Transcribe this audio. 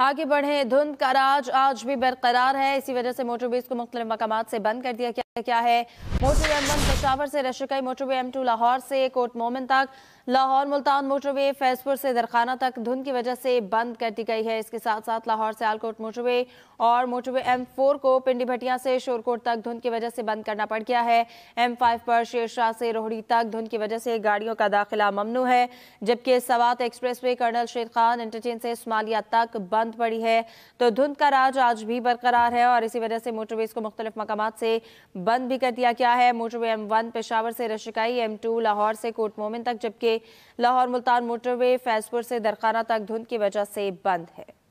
आगे बढ़े धुंध का राज आज भी बरकरार है इसी वजह से मोटरवेज को मुख्तलि मकाम से बंद कर दिया गया क्या है मोटरवे एम वन पशावर से Rashakai motorway M two Lahore से कोट मोमिन तक लाहौर मुल्तान मोटरवे फैजपुर से दरखाना तक धुंध की वजह से बंद कर दी गई है इसके साथ साथ लाहौर से आलकोट मोटरवे और मोटरवे एम फोर को पिंडी भटिया से शोरकोट तक धुंध की वजह से बंद करना पड़ गया है एम फाइव पर शेरशाह से रोहड़ी तक धुंध की वजह से गाड़ियों का दाखिला ममनू है जबकि सवात एक्सप्रेस वे कर्नल शेर खान इंटरचेंज से स्मालिया तक बंद पड़ी है तो धुंध का राज आज भी बरकरार है और इसी वजह से मोटरवेज को मुख्तलिफ मकाम से बंद भी कर दिया गया है मोटरवे एम वन पेशावर से रशिकाई एम टू लाहौर से कोट मोमिन तक जबकि लाहौर मुल्तान मोटरवे फैजपुर से दरखाना तक धुंध की वजह से बंद है